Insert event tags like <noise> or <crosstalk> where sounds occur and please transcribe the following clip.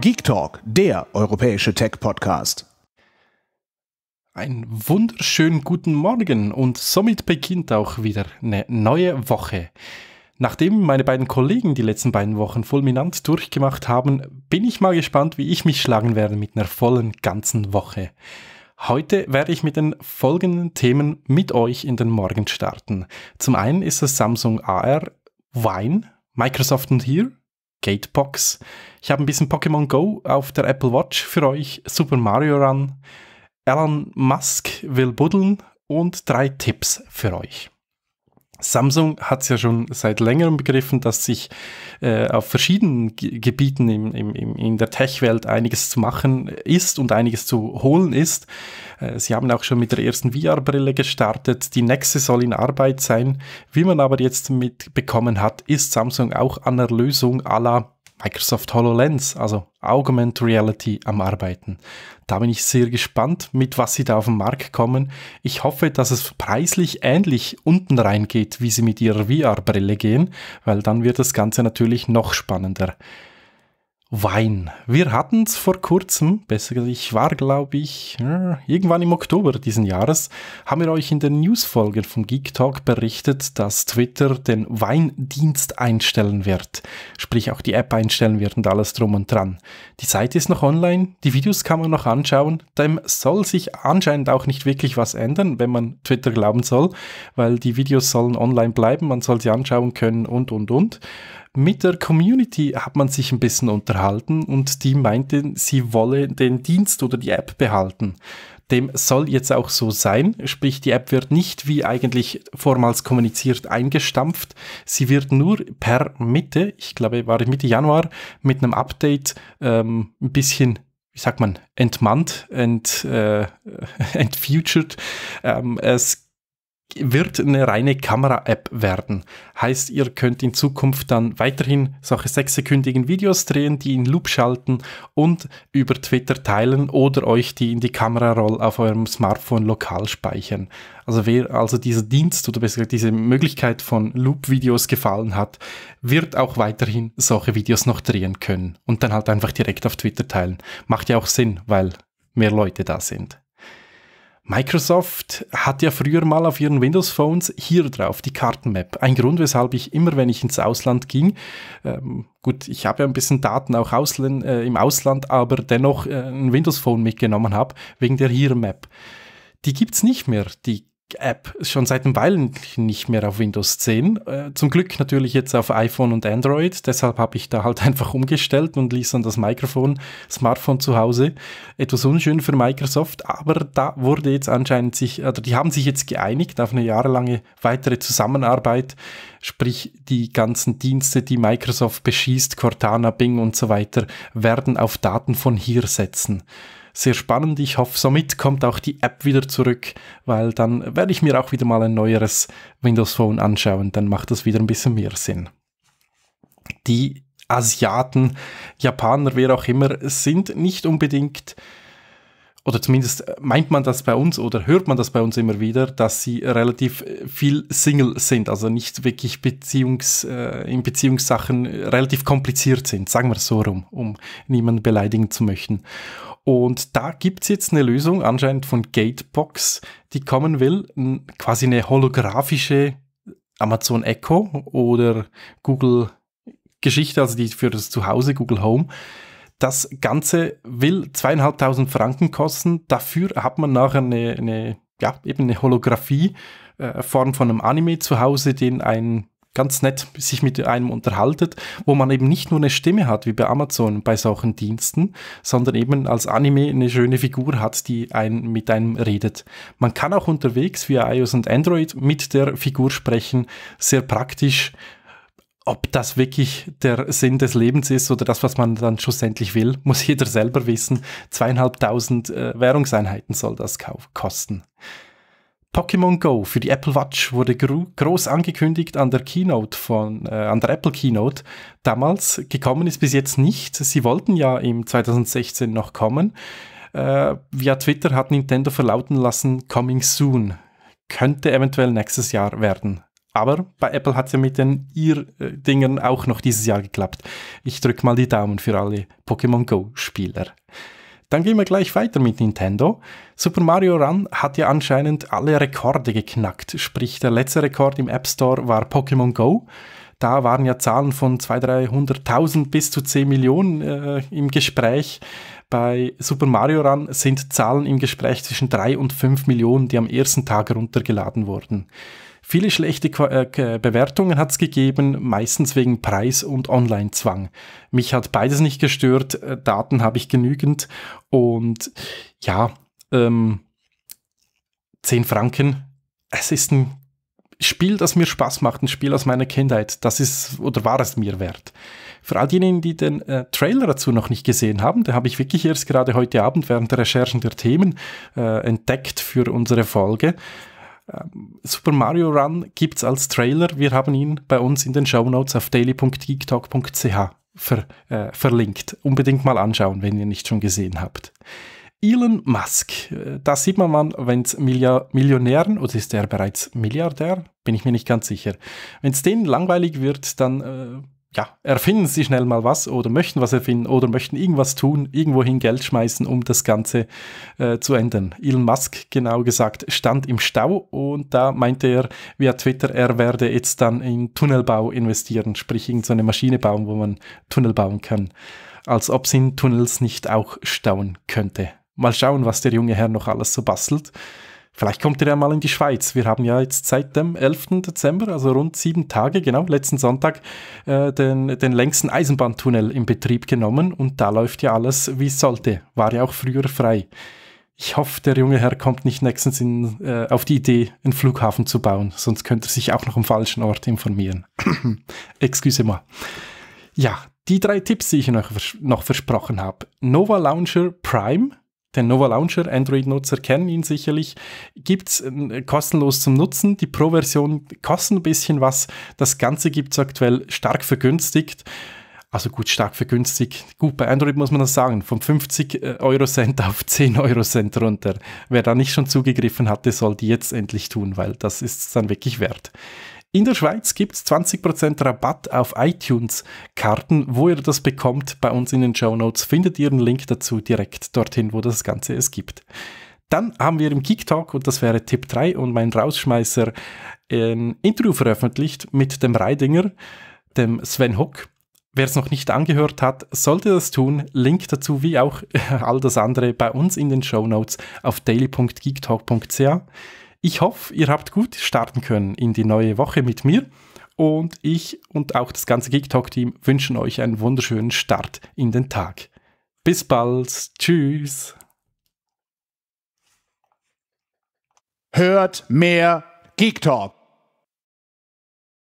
Geek Talk, der europäische Tech-Podcast. Einen wunderschönen guten Morgen und somit beginnt auch wieder eine neue Woche. Nachdem meine beiden Kollegen die letzten beiden Wochen fulminant durchgemacht haben, bin ich mal gespannt, wie ich mich schlagen werde mit einer vollen ganzen Woche. Heute werde ich mit den folgenden Themen mit euch in den Morgen starten. Zum einen ist es Samsung AR, Wine, Microsoft und Here, Gatebox. Ich habe ein bisschen Pokémon Go auf der Apple Watch für euch, Super Mario Run, Elon Musk will buddeln und drei Tipps für euch. Samsung hat es ja schon seit längerem begriffen, dass sich äh, auf verschiedenen G Gebieten im, im, im, in der Tech-Welt einiges zu machen ist und einiges zu holen ist. Äh, sie haben auch schon mit der ersten VR-Brille gestartet. Die nächste soll in Arbeit sein. Wie man aber jetzt mitbekommen hat, ist Samsung auch an der Lösung aller Microsoft HoloLens, also Augmented Reality, am Arbeiten. Da bin ich sehr gespannt, mit was sie da auf den Markt kommen. Ich hoffe, dass es preislich ähnlich unten reingeht, wie sie mit ihrer VR-Brille gehen, weil dann wird das Ganze natürlich noch spannender. Wein. Wir hatten es vor kurzem, besser gesagt, ich war, glaube ich, äh, irgendwann im Oktober diesen Jahres, haben wir euch in der Newsfolge von Geek Talk berichtet, dass Twitter den Weindienst einstellen wird. Sprich, auch die App einstellen wird und alles drum und dran. Die Seite ist noch online, die Videos kann man noch anschauen. Dem soll sich anscheinend auch nicht wirklich was ändern, wenn man Twitter glauben soll, weil die Videos sollen online bleiben, man soll sie anschauen können und und und mit der Community hat man sich ein bisschen unterhalten und die meinten, sie wolle den Dienst oder die App behalten. Dem soll jetzt auch so sein, sprich die App wird nicht wie eigentlich vormals kommuniziert eingestampft, sie wird nur per Mitte, ich glaube war Mitte Januar, mit einem Update ähm, ein bisschen wie sagt man, entmannt, ent, äh, <laughs> entfutured. Ähm, es wird eine reine Kamera-App werden. Heißt, ihr könnt in Zukunft dann weiterhin solche sechssekündigen Videos drehen, die in Loop schalten und über Twitter teilen oder euch die in die Kameraroll auf eurem Smartphone lokal speichern. Also wer also dieser Dienst oder besser gesagt diese Möglichkeit von Loop-Videos gefallen hat, wird auch weiterhin solche Videos noch drehen können und dann halt einfach direkt auf Twitter teilen. Macht ja auch Sinn, weil mehr Leute da sind. Microsoft hat ja früher mal auf ihren Windows Phones hier drauf die Kartenmap. Ein Grund, weshalb ich immer, wenn ich ins Ausland ging, ähm, gut, ich habe ja ein bisschen Daten auch Ausland, äh, im Ausland, aber dennoch äh, ein Windows Phone mitgenommen habe, wegen der hier Map. Die gibt's nicht mehr, die App schon seit einem Weilen nicht mehr auf Windows 10. Äh, zum Glück natürlich jetzt auf iPhone und Android. Deshalb habe ich da halt <laughs> einfach umgestellt und ließ dann das Mikrofon, Smartphone zu Hause. Etwas unschön für Microsoft, aber da wurde jetzt anscheinend sich, oder die haben sich jetzt geeinigt auf eine jahrelange weitere Zusammenarbeit. Sprich, die ganzen Dienste, die Microsoft beschießt, Cortana, Bing und so weiter, werden auf Daten von hier setzen sehr spannend. Ich hoffe, somit kommt auch die App wieder zurück, weil dann werde ich mir auch wieder mal ein neueres Windows Phone anschauen. Dann macht das wieder ein bisschen mehr Sinn. Die Asiaten, Japaner, wer auch immer, sind nicht unbedingt oder zumindest meint man das bei uns oder hört man das bei uns immer wieder, dass sie relativ äh, viel Single sind, also nicht wirklich Beziehungs, äh, in Beziehungssachen relativ kompliziert sind, sagen wir es so rum, um niemanden beleidigen zu möchten. Und da gibt es jetzt eine Lösung anscheinend von Gatebox, die kommen will, quasi eine holographische Amazon Echo oder Google Geschichte, also die für das Zuhause, Google Home. Das Ganze will zweieinhalbtausend Franken kosten. Dafür hat man nachher eine, eine ja, eben eine Holographie, äh, Form von einem Anime zu Hause, den ein ganz nett sich mit einem unterhaltet, wo man eben nicht nur eine Stimme hat, wie bei Amazon bei solchen Diensten, sondern eben als Anime eine schöne Figur hat, die einen mit einem redet. Man kann auch unterwegs via iOS und Android mit der Figur sprechen, sehr praktisch. Ob das wirklich der Sinn des Lebens ist oder das, was man dann schlussendlich will, <laughs> muss jeder selber wissen. Zweieinhalbtausend äh, Währungseinheiten soll das kosten. Pokémon Go für die Apple Watch wurde gro groß angekündigt an der Keynote von, äh, an der Apple Keynote damals. Gekommen ist bis jetzt nicht. Sie wollten ja im 2016 noch kommen. Äh, via Twitter hat Nintendo verlauten lassen, coming soon. Könnte eventuell nächstes Jahr werden. Aber bei Apple hat es ja mit den Ear-Dingern äh, auch noch dieses Jahr geklappt. Ich drücke mal die Daumen für alle Pokémon Go-Spieler. Dann gehen wir gleich weiter mit Nintendo. Super Mario Run hat ja anscheinend alle Rekorde geknackt. Sprich, der letzte Rekord im App Store war Pokémon Go. Da waren ja Zahlen von 200.000, 300.000 bis zu 10 Millionen äh, im Gespräch. Bei Super Mario Run sind Zahlen im Gespräch zwischen 3 und 5 Millionen, die am ersten Tag runtergeladen wurden. Viele schlechte äh, Bewertungen hat es gegeben, meistens wegen Preis- und Online-Zwang. Mich hat beides nicht gestört, äh, Daten habe ich genügend und ja, ähm, 10 Franken, es ist ein Spiel, das mir Spaß macht, ein Spiel aus meiner Kindheit, das ist oder war es mir wert. Für all diejenigen, die den äh, Trailer dazu noch nicht gesehen haben, den habe ich wirklich erst gerade heute Abend während der Recherchen der Themen äh, entdeckt für unsere Folge. Ähm, Super Mario Run gibt es als Trailer. Wir haben ihn bei uns in den Show Notes auf daily.geektalk.ch ver, äh, verlinkt. Unbedingt mal anschauen, wenn ihr nicht schon gesehen habt. Elon Musk, äh, da sieht man mal, wenn es Millionären, oder ist der bereits Milliardär? Bin ich mir nicht ganz sicher. Wenn es denen langweilig wird, dann äh, ja, erfinden sie schnell mal was oder möchten was erfinden oder möchten irgendwas tun, irgendwohin Geld schmeißen, um das Ganze äh, zu ändern. Elon Musk, genau gesagt, stand im Stau und da meinte er via Twitter, er werde jetzt dann in Tunnelbau investieren, sprich irgendeine so Maschine bauen, wo man Tunnel bauen kann. Als ob sie in Tunnels nicht auch stauen könnte. Mal schauen, was der junge Herr noch alles so bastelt. Vielleicht kommt ihr ja mal in die Schweiz. Wir haben ja jetzt seit dem 11. Dezember, also rund sieben Tage, genau, letzten Sonntag, äh, den, den längsten Eisenbahntunnel in Betrieb genommen und da läuft ja alles, wie es sollte. War ja auch früher frei. Ich hoffe, der junge Herr kommt nicht nächstens in, äh, auf die Idee, einen Flughafen zu bauen, sonst könnte er sich auch noch am falschen Ort informieren. <clears throat> Excuse moi. Ja, die drei Tipps, die ich noch, vers noch versprochen habe. Nova Launcher Prime den Nova Launcher. Android-Nutzer kennen ihn sicherlich. Gibt es äh, kostenlos zum Nutzen. Die Pro-Version kostet ein bisschen was. Das Ganze gibt es aktuell stark vergünstigt. Also gut, stark vergünstigt. Gut, bei Android muss man das sagen. Von 50 äh, Euro Cent auf 10 <laughs> Euro Cent runter. Wer da nicht schon zugegriffen hatte, soll die jetzt endlich tun, weil das ist es dann wirklich wert. In der Schweiz gibt es 20% Rabatt auf iTunes-Karten. Wo ihr das bekommt, bei uns in den Show Notes findet ihr einen Link dazu direkt dorthin, wo das Ganze es gibt. Dann haben wir im Geek Talk, und das wäre Tipp 3 und mein Rausschmeißer, ein Interview veröffentlicht mit dem Reidinger, dem Sven Hock. Wer es noch nicht angehört hat, sollte das tun. Link dazu, wie auch <laughs> all das andere, bei uns in den Show Notes auf daily.geektalk.ca. Ich hoffe, ihr habt gut starten können in die neue Woche mit mir und ich und auch das ganze Geek Talk Team wünschen euch einen wunderschönen Start in den Tag. Bis bald. Tschüss. Hört mehr Geek Talk.